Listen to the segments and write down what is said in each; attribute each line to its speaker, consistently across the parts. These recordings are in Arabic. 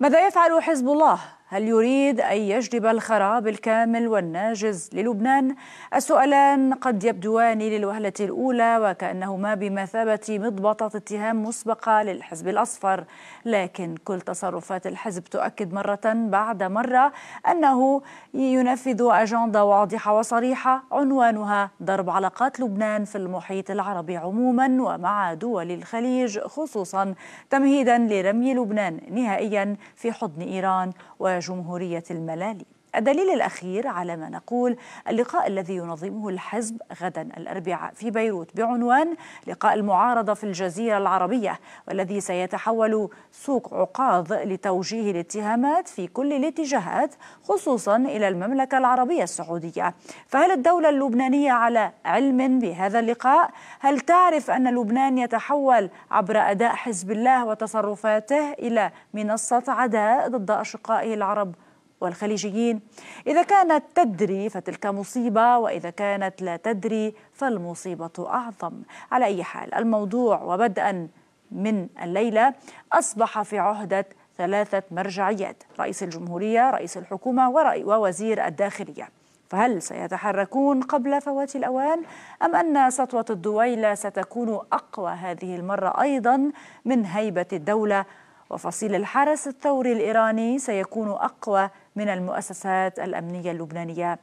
Speaker 1: ماذا يفعل حزب الله هل يريد أن يجلب الخراب الكامل والناجز للبنان؟ السؤالان قد يبدوان للوهلة الأولى وكأنهما بمثابة مضبطة اتهام مسبقة للحزب الأصفر لكن كل تصرفات الحزب تؤكد مرة بعد مرة أنه ينفذ أجندة واضحة وصريحة عنوانها ضرب علاقات لبنان في المحيط العربي عموما ومع دول الخليج خصوصا تمهيدا لرمي لبنان نهائيا في حضن إيران و جمهورية الملالي الدليل الأخير على ما نقول اللقاء الذي ينظمه الحزب غدا الأربعاء في بيروت بعنوان لقاء المعارضة في الجزيرة العربية والذي سيتحول سوق عقاض لتوجيه الاتهامات في كل الاتجاهات خصوصا إلى المملكة العربية السعودية فهل الدولة اللبنانية على علم بهذا اللقاء؟ هل تعرف أن لبنان يتحول عبر أداء حزب الله وتصرفاته إلى منصة عداء ضد أشقائه العرب؟ والخليجيين إذا كانت تدري فتلك مصيبة وإذا كانت لا تدري فالمصيبة أعظم على أي حال الموضوع وبدءا من الليلة أصبح في عهدة ثلاثة مرجعيات رئيس الجمهورية رئيس الحكومة ووزير الداخلية فهل سيتحركون قبل فوات الأوان أم أن سطوة الدويلة ستكون أقوى هذه المرة أيضا من هيبة الدولة وفصيل الحرس الثوري الإيراني سيكون أقوى من المؤسسات الأمنية اللبنانية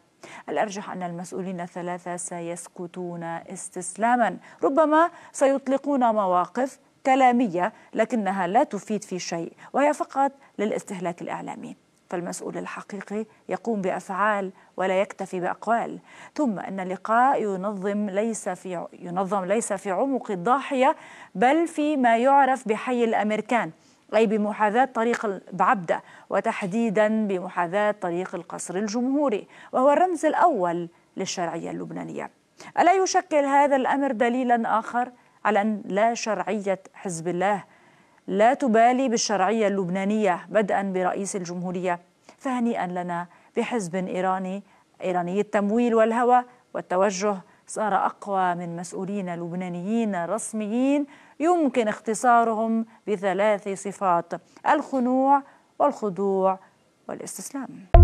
Speaker 1: الأرجح أن المسؤولين الثلاثة سيسكتون استسلاما ربما سيطلقون مواقف كلامية لكنها لا تفيد في شيء وهي فقط للاستهلاك الإعلامي فالمسؤول الحقيقي يقوم بافعال ولا يكتفي باقوال ثم ان اللقاء ينظم ليس في ينظم ليس في عمق الضاحيه بل في ما يعرف بحي الامريكان أي بمحاذاة طريق بعبدة وتحديدا بمحاذاة طريق القصر الجمهوري وهو الرمز الأول للشرعية اللبنانية ألا يشكل هذا الأمر دليلا آخر على أن لا شرعية حزب الله لا تبالي بالشرعية اللبنانية بدءا برئيس الجمهورية فهنيئا لنا بحزب إيراني إيراني التمويل والهوى والتوجه صار أقوى من مسؤولين لبنانيين رسميين يمكن اختصارهم بثلاث صفات الخنوع والخضوع والاستسلام